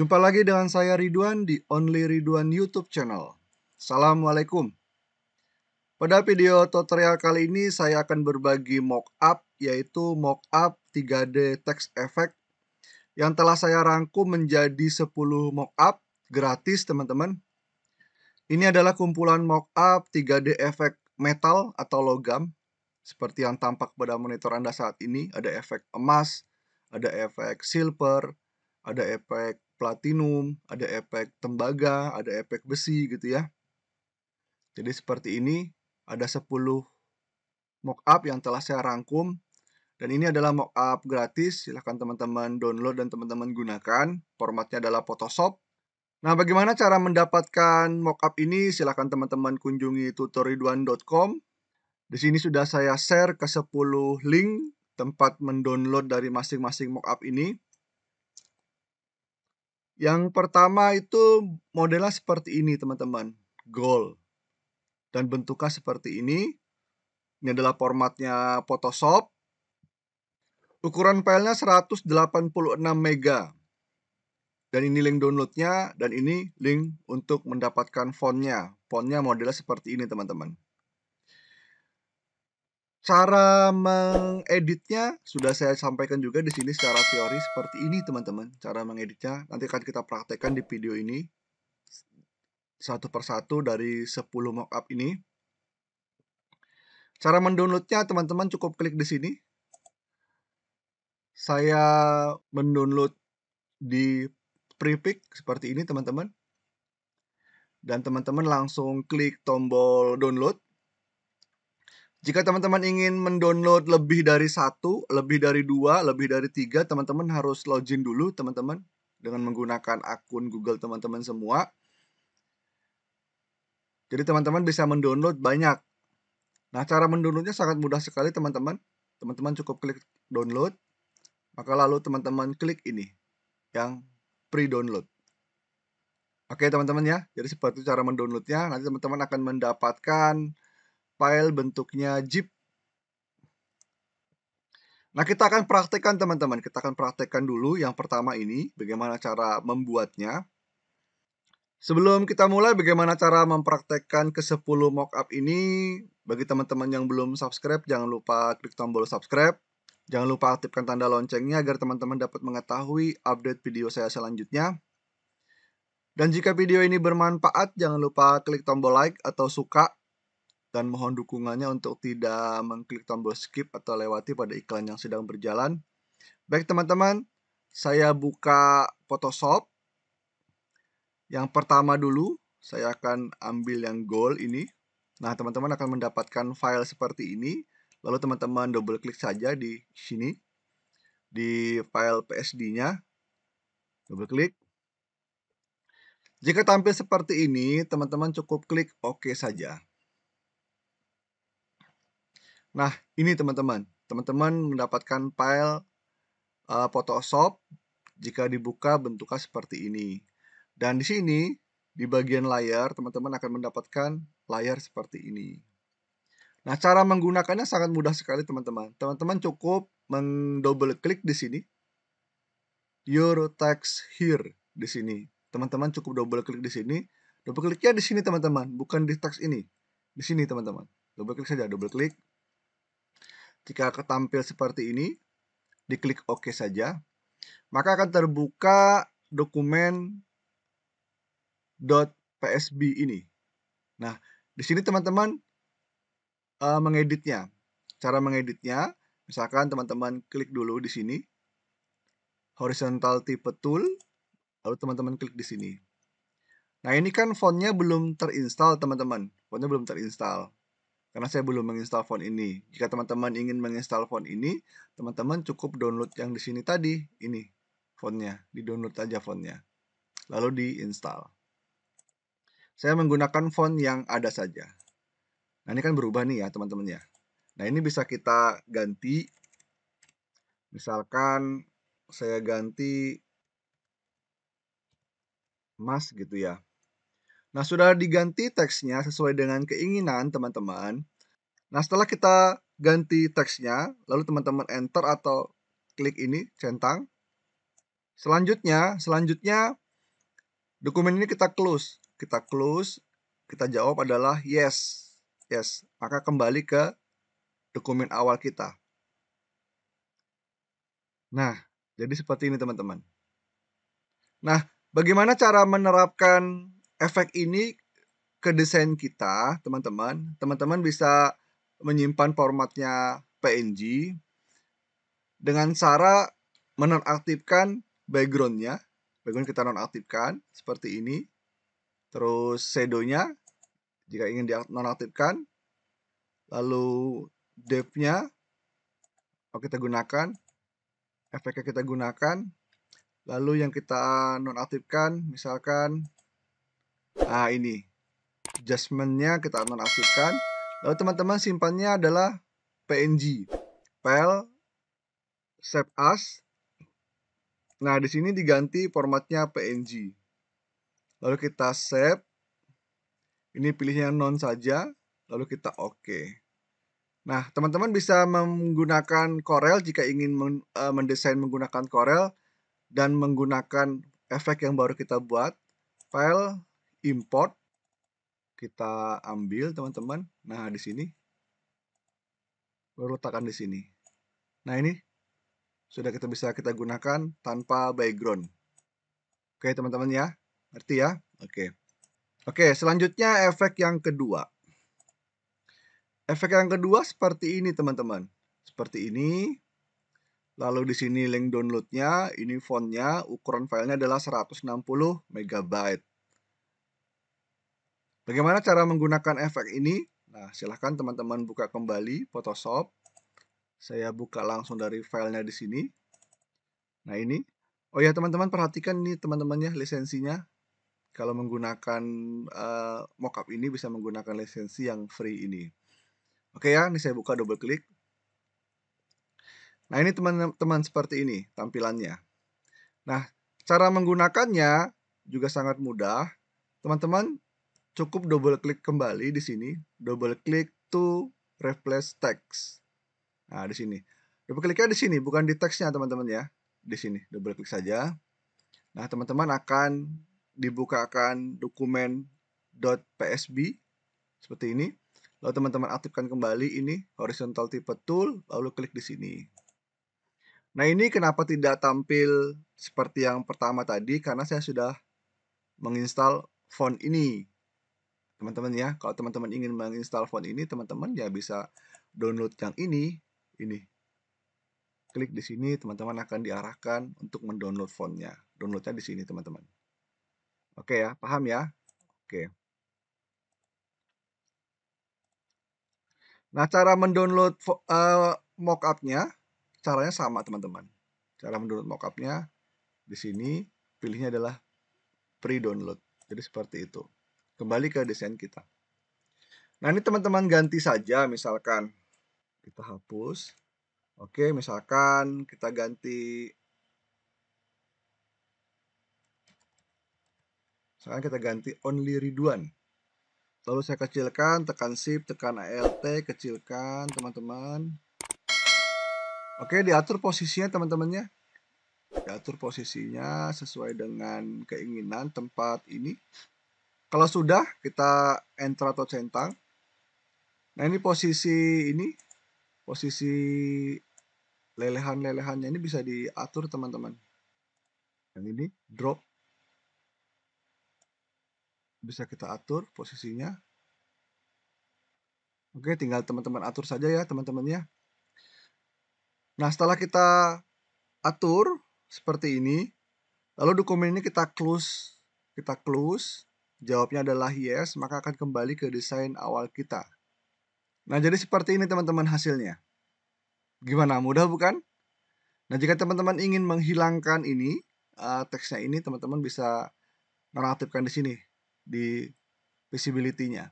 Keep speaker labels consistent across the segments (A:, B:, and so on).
A: Jumpa lagi dengan saya Ridwan di Only Ridwan YouTube channel. Assalamualaikum. Pada video tutorial kali ini saya akan berbagi mockup yaitu mockup 3D text effect yang telah saya rangkum menjadi 10 mockup gratis teman-teman. Ini adalah kumpulan mockup 3D efek metal atau logam seperti yang tampak pada monitor Anda saat ini, ada efek emas, ada efek silver, ada efek platinum, ada efek tembaga, ada efek besi gitu ya. Jadi seperti ini ada 10 mockup yang telah saya rangkum dan ini adalah mockup gratis, silahkan teman-teman download dan teman-teman gunakan. Formatnya adalah Photoshop. Nah, bagaimana cara mendapatkan mockup ini? Silahkan teman-teman kunjungi tutoriduan.com. Di sini sudah saya share ke 10 link tempat mendownload dari masing-masing mockup ini. Yang pertama itu modelnya seperti ini teman-teman, goal. Dan bentuknya seperti ini. Ini adalah formatnya Photoshop. Ukuran filenya 186 MB. Dan ini link downloadnya, dan ini link untuk mendapatkan fontnya. Fontnya modelnya seperti ini teman-teman. Cara mengeditnya sudah saya sampaikan juga di sini secara teori seperti ini teman-teman. Cara mengeditnya nanti akan kita praktekkan di video ini. Satu persatu dari 10 mockup ini. Cara mendownloadnya teman-teman cukup klik di sini. Saya mendownload di prepick seperti ini teman-teman. Dan teman-teman langsung klik tombol download jika teman-teman ingin mendownload lebih dari satu, lebih dari dua, lebih dari tiga, teman-teman harus login dulu, teman-teman, dengan menggunakan akun Google teman-teman semua. Jadi teman-teman bisa mendownload banyak. Nah, cara mendownloadnya sangat mudah sekali, teman-teman. Teman-teman cukup klik download, maka lalu teman-teman klik ini, yang pre-download. Oke, teman-teman ya. Jadi seperti cara mendownloadnya, nanti teman-teman akan mendapatkan file bentuknya zip. Nah, kita akan praktekkan teman-teman. Kita akan praktekkan dulu yang pertama ini, bagaimana cara membuatnya. Sebelum kita mulai bagaimana cara mempraktekkan ke-10 mockup ini, bagi teman-teman yang belum subscribe, jangan lupa klik tombol subscribe. Jangan lupa aktifkan tanda loncengnya agar teman-teman dapat mengetahui update video saya selanjutnya. Dan jika video ini bermanfaat, jangan lupa klik tombol like atau suka dan mohon dukungannya untuk tidak mengklik tombol skip atau lewati pada iklan yang sedang berjalan. Baik teman-teman, saya buka Photoshop. Yang pertama dulu, saya akan ambil yang gold ini. Nah, teman-teman akan mendapatkan file seperti ini. Lalu teman-teman double klik saja di sini di file PSD-nya. Double klik. Jika tampil seperti ini, teman-teman cukup klik OK saja. Nah, ini teman-teman. Teman-teman mendapatkan file uh, eh, Photoshop jika dibuka bentuknya seperti ini. Dan di sini di bagian layar teman-teman akan mendapatkan layar seperti ini. Nah, cara menggunakannya sangat mudah sekali, teman-teman. Teman-teman cukup mendouble klik di sini. Your text here di sini. Teman-teman cukup double klik di sini. Double kliknya di sini, teman-teman, bukan di text ini. Di sini, teman-teman. Double klik saja, double klik, jika ketampil seperti ini, diklik OK saja. Maka akan terbuka dokumen .psb ini. Nah, di sini teman-teman uh, mengeditnya. Cara mengeditnya, misalkan teman-teman klik dulu di sini horizontal tipe tool, lalu teman-teman klik di sini. Nah, ini kan fontnya belum terinstall, teman-teman. Fontnya belum terinstall karena saya belum menginstal font ini. Jika teman-teman ingin menginstal font ini, teman-teman cukup download yang di sini tadi, ini fontnya, di-download aja fontnya. Lalu diinstal. Saya menggunakan font yang ada saja. Nah, ini kan berubah nih ya, teman-teman ya. Nah, ini bisa kita ganti. Misalkan saya ganti mas gitu ya. Nah, sudah diganti teksnya sesuai dengan keinginan teman-teman. Nah, setelah kita ganti teksnya, lalu teman-teman enter atau klik ini centang. Selanjutnya, selanjutnya dokumen ini kita close. Kita close, kita jawab adalah yes. Yes, maka kembali ke dokumen awal kita. Nah, jadi seperti ini teman-teman. Nah, bagaimana cara menerapkan efek ini ke desain kita, teman-teman. Teman-teman bisa menyimpan formatnya PNG dengan cara menonaktifkan backgroundnya. Background kita nonaktifkan seperti ini. Terus shadow jika ingin di nonaktifkan. Lalu depth-nya oh, kita gunakan. Efeknya kita gunakan. Lalu yang kita nonaktifkan misalkan Nah, ini. adjustmentnya nya kita nonaktifkan. Lalu teman-teman simpannya adalah PNG. File save as. Nah, di sini diganti formatnya PNG. Lalu kita save. Ini pilihnya non saja, lalu kita oke. Okay. Nah, teman-teman bisa menggunakan Corel jika ingin eh, mendesain menggunakan Corel dan menggunakan efek yang baru kita buat. File import kita ambil teman-teman. Nah, di sini letakkan di sini. Nah, ini sudah kita bisa kita gunakan tanpa background. Oke, teman-teman ya. Ngerti ya? Oke. Oke, selanjutnya efek yang kedua. Efek yang kedua seperti ini, teman-teman. Seperti ini. Lalu di sini link downloadnya, ini fontnya, ukuran filenya adalah 160 MB. Bagaimana cara menggunakan efek ini? Nah, silahkan teman-teman buka kembali Photoshop. Saya buka langsung dari filenya di sini. Nah, ini. Oh ya, teman-teman perhatikan nih teman-temannya lisensinya. Kalau menggunakan uh, mockup ini bisa menggunakan lisensi yang free ini. Oke ya, ini saya buka double klik. Nah, ini teman-teman seperti ini tampilannya. Nah, cara menggunakannya juga sangat mudah. Teman-teman cukup double klik kembali di sini, double klik to replace text. Nah, di sini. Double kliknya di sini, bukan di teksnya teman-teman ya. Di sini, double klik saja. Nah, teman-teman akan dibukakan dokumen .psb seperti ini. Lalu teman-teman aktifkan kembali ini horizontal tipe tool, lalu klik di sini. Nah, ini kenapa tidak tampil seperti yang pertama tadi karena saya sudah menginstal font ini teman-teman ya kalau teman-teman ingin menginstal font ini teman-teman ya bisa download yang ini ini klik di sini teman-teman akan diarahkan untuk mendownload fontnya downloadnya di sini teman-teman oke ya paham ya oke nah cara mendownload uh, mockupnya caranya sama teman-teman cara mendownload mockupnya di sini pilihnya adalah pre-download jadi seperti itu kembali ke desain kita. Nah ini teman-teman ganti saja misalkan kita hapus. Oke misalkan kita ganti. sekarang kita ganti only Ridwan. Lalu saya kecilkan, tekan shift, tekan alt, kecilkan teman-teman. Oke diatur posisinya teman-temannya. Diatur posisinya sesuai dengan keinginan tempat ini. Kalau sudah, kita enter atau centang. Nah, ini posisi ini, posisi lelehan-lelehannya ini bisa diatur, teman-teman. Yang ini, drop. Bisa kita atur posisinya. Oke, tinggal teman-teman atur saja ya, teman-teman ya. Nah, setelah kita atur seperti ini, lalu dokumen ini kita close. Kita close Jawabnya adalah yes, maka akan kembali ke desain awal kita. Nah, jadi seperti ini teman-teman hasilnya. Gimana? Mudah bukan? Nah, jika teman-teman ingin menghilangkan ini, uh, teksnya ini teman-teman bisa mengaktifkan di sini di visibility-nya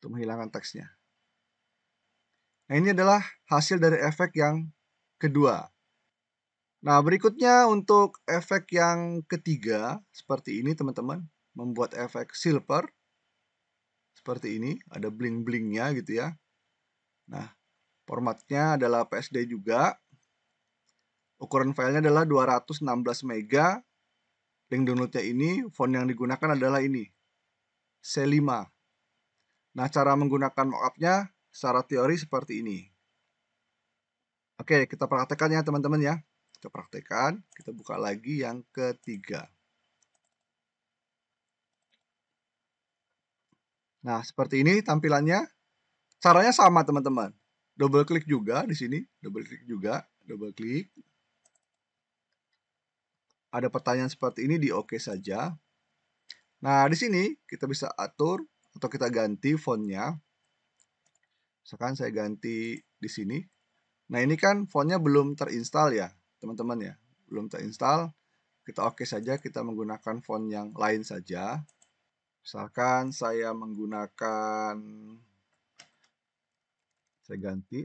A: untuk menghilangkan teksnya. Nah, ini adalah hasil dari efek yang kedua. Nah, berikutnya untuk efek yang ketiga seperti ini, teman-teman membuat efek silver seperti ini, ada bling-blingnya gitu ya. Nah, formatnya adalah PSD juga. Ukuran filenya adalah 216 mega. Link downloadnya ini, font yang digunakan adalah ini, C5. Nah, cara menggunakan mockupnya secara teori seperti ini. Oke, kita praktekkan ya teman-teman ya. Kita praktekkan, kita buka lagi yang ketiga. Nah, seperti ini tampilannya. Caranya sama, teman-teman. Double klik juga di sini, double klik juga, double klik. Ada pertanyaan seperti ini di OK saja. Nah, di sini kita bisa atur atau kita ganti fontnya. Misalkan saya ganti di sini. Nah, ini kan fontnya belum terinstall ya, teman-teman ya. Belum terinstall. Kita oke OK saja, kita menggunakan font yang lain saja. Misalkan saya menggunakan saya ganti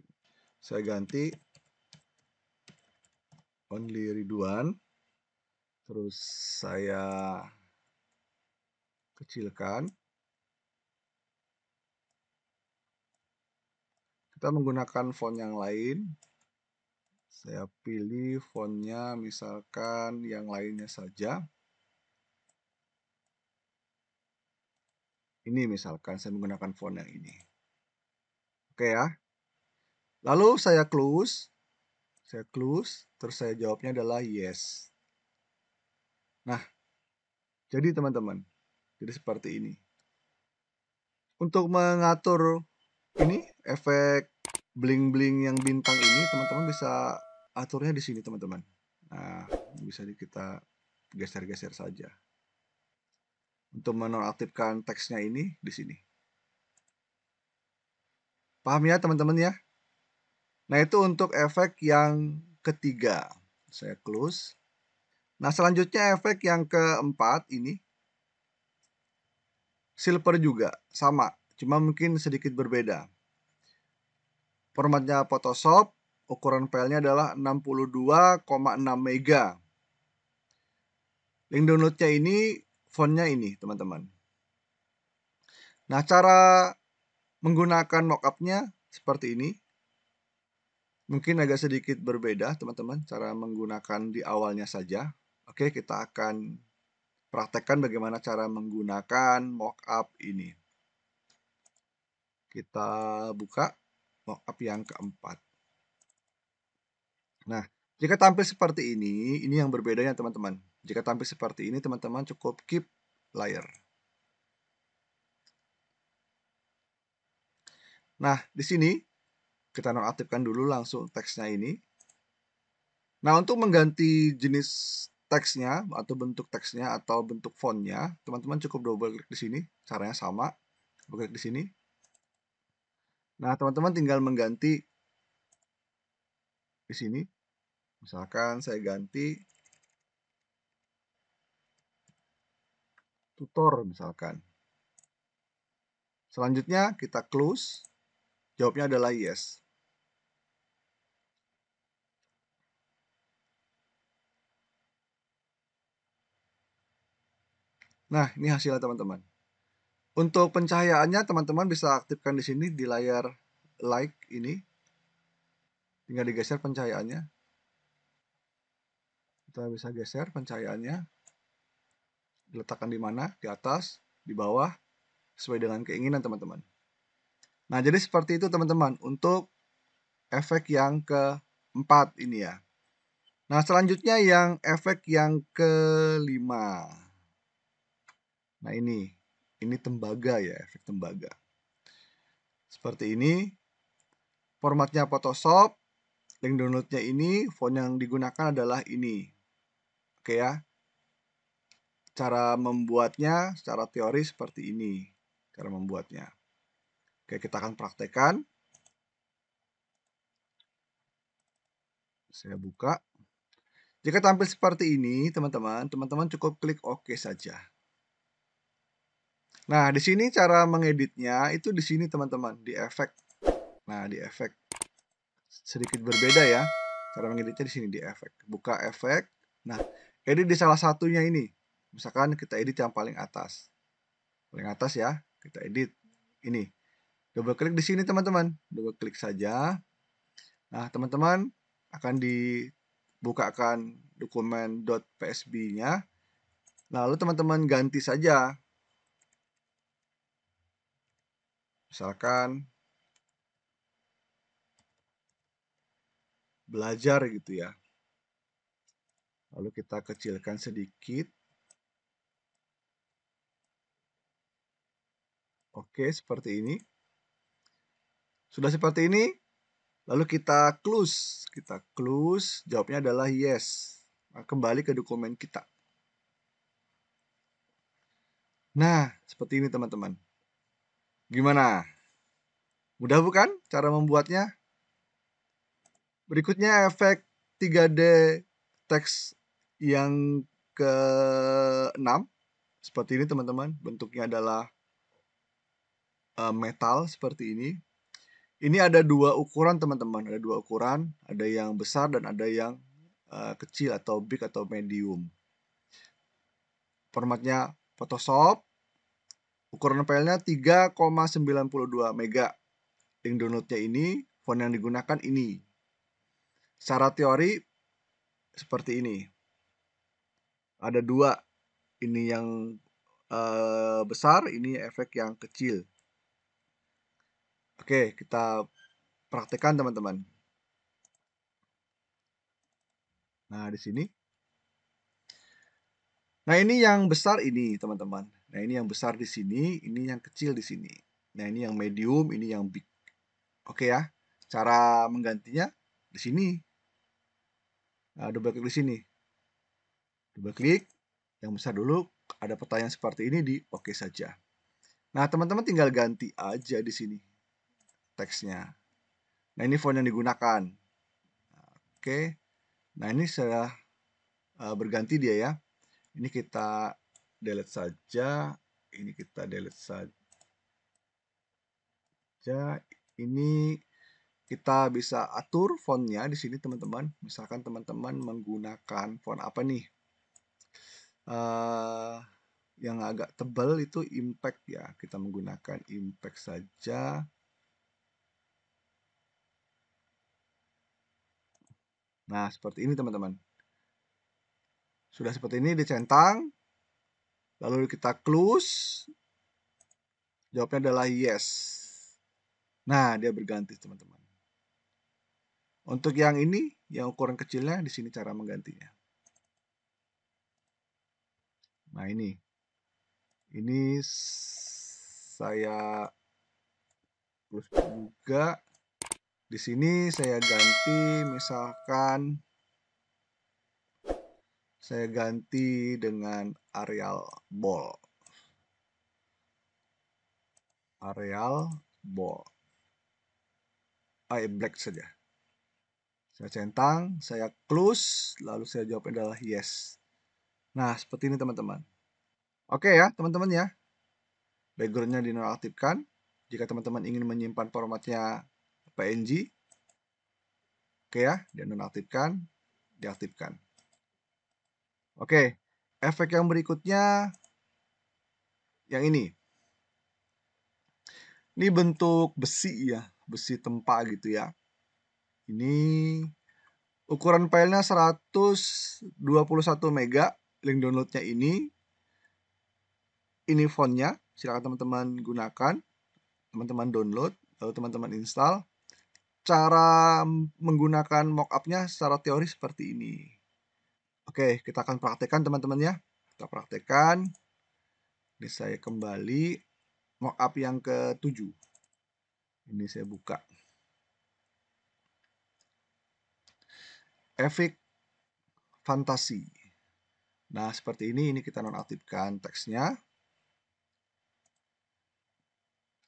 A: saya ganti only Ridwan terus saya kecilkan kita menggunakan font yang lain saya pilih fontnya misalkan yang lainnya saja Ini misalkan saya menggunakan font yang ini. Oke ya. Lalu saya close. Saya close. Terus saya jawabnya adalah yes. Nah. Jadi teman-teman. Jadi seperti ini. Untuk mengatur ini efek bling-bling yang bintang ini teman-teman bisa aturnya di sini teman-teman. Nah, bisa kita geser-geser saja untuk menonaktifkan teksnya ini di sini. Paham ya teman-teman ya? Nah itu untuk efek yang ketiga. Saya close. Nah selanjutnya efek yang keempat ini. Silver juga, sama. Cuma mungkin sedikit berbeda. Formatnya Photoshop, ukuran filenya adalah 62,6 mega. Link downloadnya ini fontnya ini teman-teman nah cara menggunakan mockupnya seperti ini mungkin agak sedikit berbeda teman-teman cara menggunakan di awalnya saja oke kita akan praktekkan bagaimana cara menggunakan mockup ini kita buka mockup yang keempat nah jika tampil seperti ini ini yang berbedanya teman-teman jika tampil seperti ini, teman-teman cukup keep layer. Nah, di sini kita nonaktifkan dulu langsung teksnya ini. Nah, untuk mengganti jenis teksnya atau bentuk teksnya atau bentuk fontnya, teman-teman cukup double klik di sini. Caranya sama. Double klik di sini. Nah, teman-teman tinggal mengganti di sini. Misalkan saya ganti tutor misalkan. Selanjutnya kita close. Jawabnya adalah yes. Nah, ini hasilnya teman-teman. Untuk pencahayaannya teman-teman bisa aktifkan di sini di layar like ini. Tinggal digeser pencahayaannya. Kita bisa geser pencahayaannya diletakkan di mana, di atas, di bawah, sesuai dengan keinginan teman-teman. Nah, jadi seperti itu teman-teman untuk efek yang keempat ini ya. Nah, selanjutnya yang efek yang kelima. Nah, ini. Ini tembaga ya, efek tembaga. Seperti ini. Formatnya Photoshop. Link downloadnya ini. Font yang digunakan adalah ini. Oke ya cara membuatnya secara teori seperti ini. Cara membuatnya. Oke, kita akan praktekkan. Saya buka. Jika tampil seperti ini, teman-teman, teman-teman cukup klik OK saja. Nah, di sini cara mengeditnya itu di sini, teman-teman, di efek. Nah, di efek. Sedikit berbeda ya. Cara mengeditnya di sini, di efek. Buka efek. Nah, edit di salah satunya ini. Misalkan kita edit yang paling atas. Paling atas ya, kita edit ini. Double klik di sini teman-teman. Double klik saja. Nah, teman-teman akan dibukakan dokumen .psb-nya. Lalu teman-teman ganti saja. Misalkan belajar gitu ya. Lalu kita kecilkan sedikit. Oke, seperti ini. Sudah seperti ini, lalu kita close. Kita close, jawabnya adalah yes. Nah, kembali ke dokumen kita. Nah, seperti ini teman-teman. Gimana? Mudah bukan cara membuatnya? Berikutnya efek 3D teks yang ke-6. Seperti ini teman-teman, bentuknya adalah Eh, metal seperti ini. Ini ada dua ukuran teman-teman, ada dua ukuran, ada yang besar dan ada yang uh, kecil atau big atau medium. Formatnya Photoshop. Ukuran filenya 3,92 mega. Link downloadnya ini, font yang digunakan ini. Secara teori seperti ini. Ada dua, ini yang uh, besar, ini efek yang kecil. Oke, kita praktekkan teman-teman. Nah, di sini. Nah, ini yang besar ini, teman-teman. Nah, ini yang besar di sini, ini yang kecil di sini. Nah, ini yang medium, ini yang big. Oke ya. Cara menggantinya di sini. Nah, double klik di sini. Double klik yang besar dulu, ada pertanyaan seperti ini di oke OK saja. Nah, teman-teman tinggal ganti aja di sini teksnya. Nah ini font yang digunakan. Oke, nah ini sudah eh, berganti dia ya. Ini kita delete saja, ini kita delete saja. Ini kita bisa atur fontnya di sini teman-teman. Misalkan teman-teman menggunakan font apa nih? Uh, yang agak tebal itu impact ya. Kita menggunakan impact saja. Nah, seperti ini teman-teman. Sudah seperti ini dicentang. Lalu kita close. Jawabnya adalah yes. Nah, dia berganti teman-teman. Untuk yang ini, yang ukuran kecilnya, di sini cara menggantinya. Nah, ini. Ini saya terus juga di sini saya ganti misalkan saya ganti dengan areal ball. Areal ball. Ah, black saja. Saya centang, saya close, lalu saya jawabnya adalah yes. Nah, seperti ini teman-teman. Oke ya, teman-teman ya. Backgroundnya dinonaktifkan. Jika teman-teman ingin menyimpan formatnya PNG. Oke ya, nonaktifkan, diaktifkan. Oke, efek yang berikutnya yang ini. Ini bentuk besi ya, besi tempa gitu ya. Ini ukuran filenya 121 mega, link downloadnya ini. Ini fontnya, silakan teman-teman gunakan, teman-teman download, lalu teman-teman install cara menggunakan mockupnya secara teori seperti ini. Oke, kita akan praktekkan teman-teman ya. Kita praktekkan. Ini saya kembali mockup yang ke-7. Ini saya buka. Efek fantasi. Nah, seperti ini. Ini kita nonaktifkan teksnya.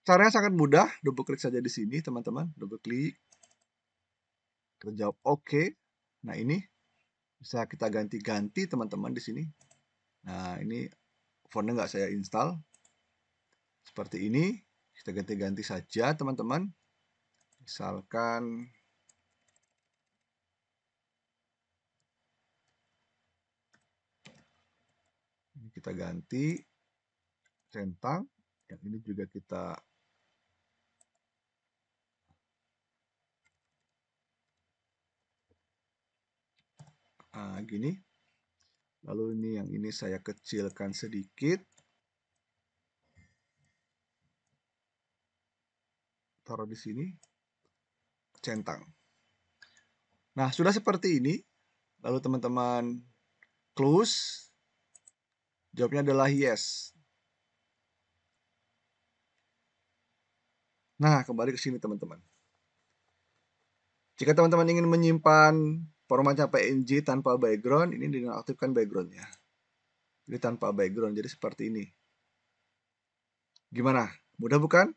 A: Caranya sangat mudah. Double klik saja di sini, teman-teman. Double klik kita jawab oke. Okay. Nah, ini bisa kita ganti-ganti teman-teman di sini. Nah, ini fontnya nggak saya install. Seperti ini. Kita ganti-ganti saja teman-teman. Misalkan ini kita ganti centang yang ini juga kita nah, gini. Lalu ini yang ini saya kecilkan sedikit. Taruh di sini. Centang. Nah, sudah seperti ini. Lalu teman-teman close. Jawabnya adalah yes. Nah, kembali ke sini teman-teman. Jika teman-teman ingin menyimpan Format PNG tanpa background, ini dinonaktifkan backgroundnya. Jadi tanpa background, jadi seperti ini. Gimana? Mudah bukan?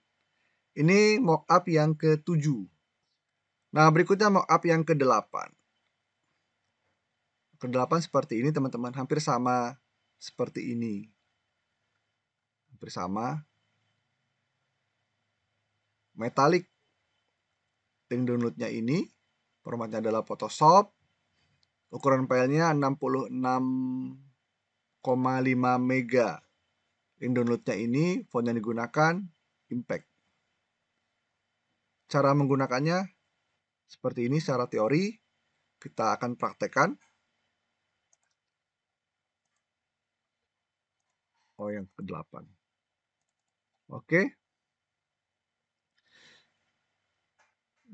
A: Ini up yang ke-7. Nah, berikutnya up yang ke-8. Ke-8 seperti ini, teman-teman. Hampir sama seperti ini. Hampir sama. Metallic. Link downloadnya ini. Formatnya adalah Photoshop ukuran filenya 66,5 mega link downloadnya ini font yang digunakan impact cara menggunakannya seperti ini secara teori kita akan praktekkan oh yang ke-8 oke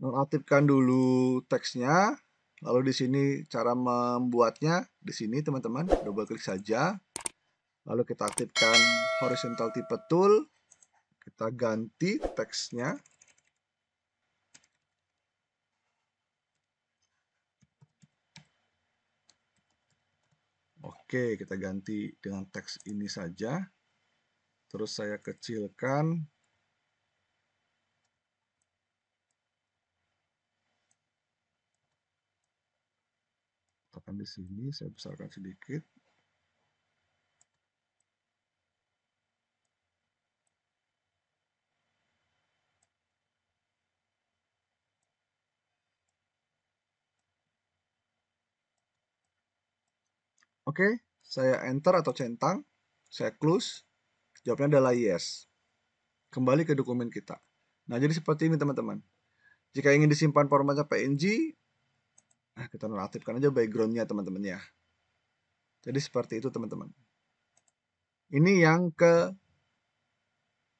A: nonaktifkan dulu teksnya Lalu di sini cara membuatnya, di sini teman-teman, double klik saja. Lalu kita aktifkan horizontal tipe tool. Kita ganti teksnya. Oke, kita ganti dengan teks ini saja. Terus saya kecilkan letakkan di sini, saya besarkan sedikit. Oke, saya enter atau centang, saya close, Jawabnya adalah yes. Kembali ke dokumen kita. Nah, jadi seperti ini teman-teman. Jika ingin disimpan formatnya PNG, Nah, kita nonaktifkan aja backgroundnya teman-teman ya. Jadi seperti itu teman-teman. Ini yang ke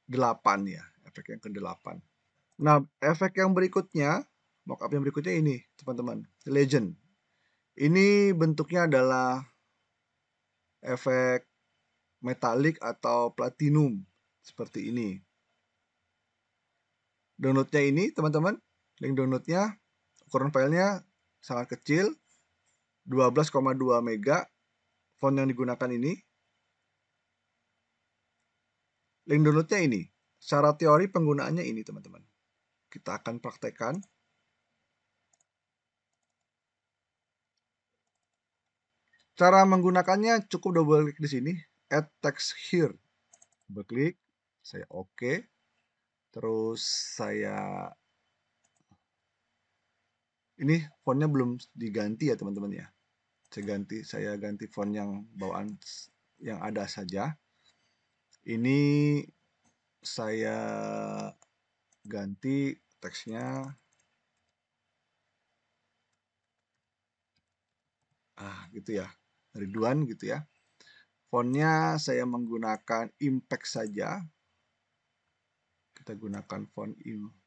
A: 8 ya, efek yang ke 8. Nah, efek yang berikutnya, mockup yang berikutnya ini, teman-teman, legend. Ini bentuknya adalah efek metalik atau platinum seperti ini. Downloadnya ini, teman-teman, link downloadnya, ukuran filenya sangat kecil 12,2 mega font yang digunakan ini link downloadnya ini secara teori penggunaannya ini teman-teman kita akan praktekkan cara menggunakannya cukup double klik di sini add text here double klik saya oke okay. terus saya ini fontnya belum diganti ya teman-teman ya saya ganti saya ganti font yang bawaan yang ada saja ini saya ganti teksnya ah gitu ya Ridwan gitu ya fontnya saya menggunakan impact saja kita gunakan font impact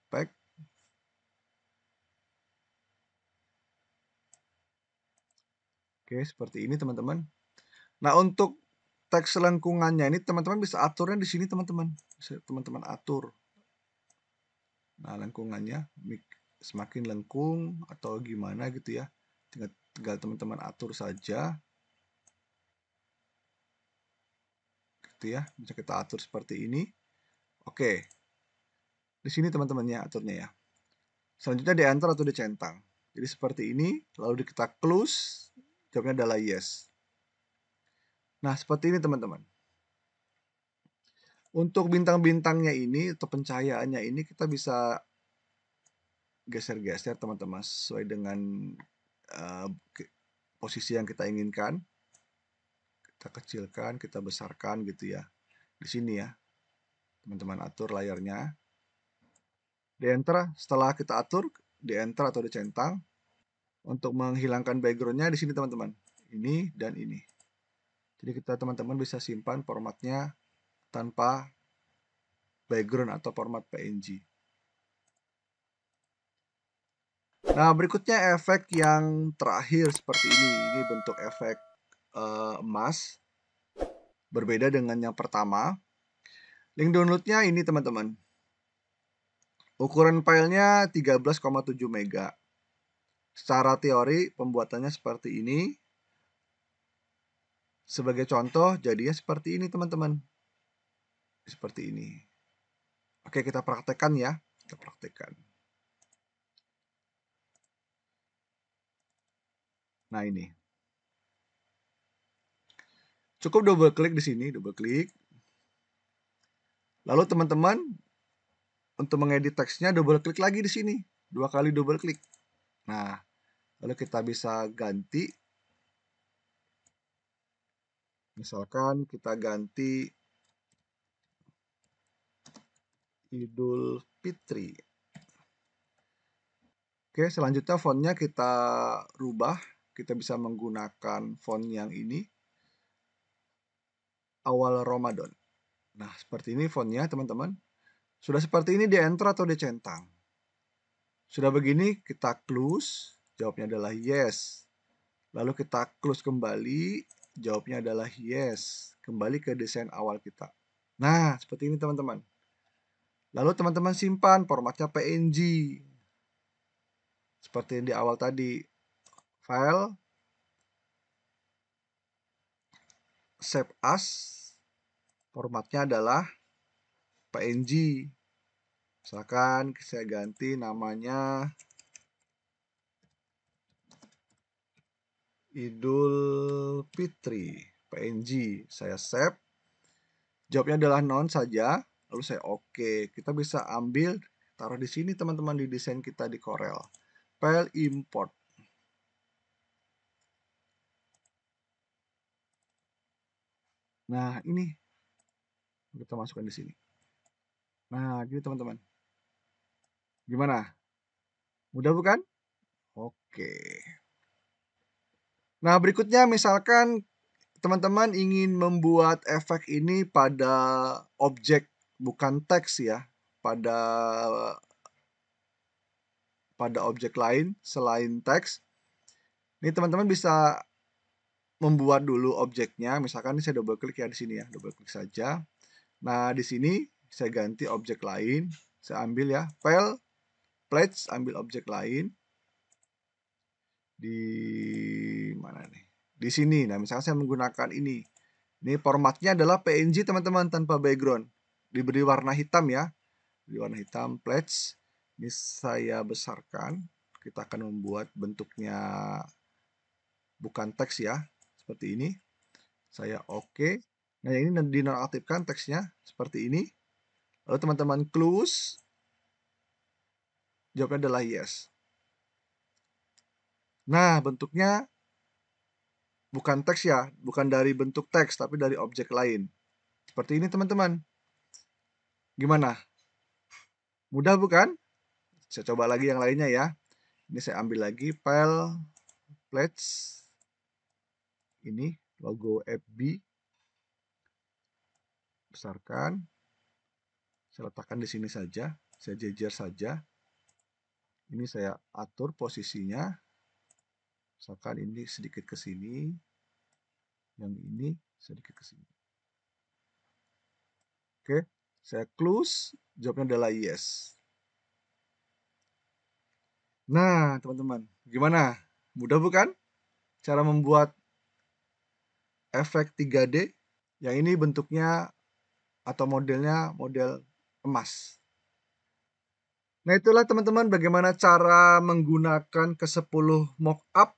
A: Oke, seperti ini teman-teman. Nah, untuk teks lengkungannya ini teman-teman bisa aturnya di sini teman-teman. Bisa teman-teman atur. Nah, lengkungannya semakin lengkung atau gimana gitu ya. Tinggal tinggal teman-teman atur saja. Gitu ya, bisa kita atur seperti ini. Oke. Di sini teman-temannya aturnya ya. Selanjutnya di enter atau dicentang. Jadi seperti ini, lalu kita close. Jawabnya adalah yes. Nah, seperti ini teman-teman. Untuk bintang-bintangnya ini atau pencahayaannya ini kita bisa geser-geser teman-teman sesuai dengan uh, posisi yang kita inginkan. Kita kecilkan, kita besarkan gitu ya. Di sini ya. Teman-teman atur layarnya. Di enter, setelah kita atur, di enter atau di centang untuk menghilangkan backgroundnya di sini teman-teman ini dan ini jadi kita teman-teman bisa simpan formatnya tanpa background atau format PNG nah berikutnya efek yang terakhir seperti ini ini bentuk efek uh, emas berbeda dengan yang pertama link downloadnya ini teman-teman ukuran filenya 13,7 mega Secara teori pembuatannya seperti ini. Sebagai contoh jadinya seperti ini teman-teman. Seperti ini. Oke kita praktekkan ya. Kita praktekkan. Nah ini. Cukup double klik di sini, double klik. Lalu teman-teman untuk mengedit teksnya double klik lagi di sini, dua kali double klik. Nah, lalu kita bisa ganti misalkan kita ganti Idul Fitri oke selanjutnya fontnya kita rubah kita bisa menggunakan font yang ini awal Ramadan nah seperti ini fontnya teman-teman sudah seperti ini di enter atau di centang sudah begini kita close Jawabnya adalah yes. Lalu kita close kembali, jawabnya adalah yes. Kembali ke desain awal kita. Nah, seperti ini teman-teman. Lalu teman-teman simpan formatnya PNG. Seperti yang di awal tadi. File. Save as. Formatnya adalah PNG. Misalkan saya ganti namanya Idul Fitri, PNG. Saya save. Jawabnya adalah non saja, lalu saya oke. Okay. Kita bisa ambil, taruh di sini teman-teman di desain kita di Corel. File import. Nah, ini kita masukkan di sini. Nah, gitu teman-teman. Gimana? Mudah bukan? Oke. Okay. Nah, berikutnya misalkan teman-teman ingin membuat efek ini pada objek bukan teks ya, pada pada objek lain selain teks. Ini teman-teman bisa membuat dulu objeknya, misalkan ini saya double klik ya di sini ya, double klik saja. Nah, di sini saya ganti objek lain, saya ambil ya, file, plates, ambil objek lain di mana nih? Di sini. Nah, misalnya saya menggunakan ini. Ini formatnya adalah PNG teman-teman tanpa background. Diberi warna hitam ya. Diberi warna hitam pledge. Ini saya besarkan. Kita akan membuat bentuknya bukan teks ya, seperti ini. Saya oke. Okay. Nah, ini dinonaktifkan teksnya seperti ini. Lalu teman-teman close. Jawabnya adalah yes. Nah, bentuknya bukan teks ya, bukan dari bentuk teks, tapi dari objek lain. Seperti ini, teman-teman. Gimana? Mudah bukan? Saya coba lagi yang lainnya ya. Ini saya ambil lagi file plates. Ini logo FB. Besarkan. Saya letakkan di sini saja. Saya jejer saja. Ini saya atur posisinya misalkan ini sedikit ke sini yang ini sedikit ke sini oke saya close jawabnya adalah yes nah teman-teman gimana mudah bukan cara membuat efek 3D yang ini bentuknya atau modelnya model emas. Nah itulah teman-teman bagaimana cara menggunakan ke 10 mockup